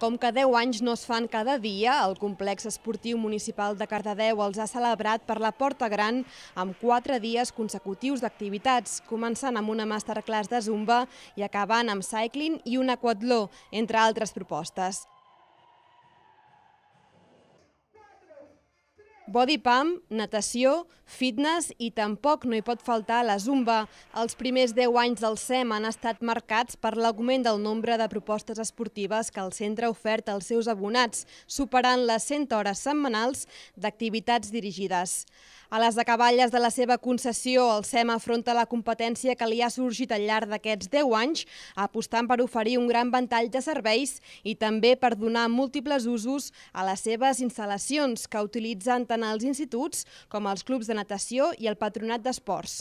Com que 10 anys no es fan cada dia, el complex esportiu municipal de Cardedeu els ha celebrat per la Porta Gran amb 4 dies consecutius d'activitats, començant amb una masterclass de Zumba i acabant amb cycling i un aquatló, entre altres propostes. body pump, natació, fitness i tampoc no hi pot faltar la zumba. Els primers 10 anys del SEM han estat marcats per l'augment del nombre de propostes esportives que el centre ha ofert als seus abonats, superant les 100 hores setmanals d'activitats dirigides. A les acaballes de la seva concessió, el SEM afronta la competència que li ha sorgit al llarg d'aquests 10 anys, apostant per oferir un gran ventall de serveis i també per donar múltiples usos a les seves instal·lacions que utilitzen tant tant als instituts com als clubs de natació i el patronat d'esports.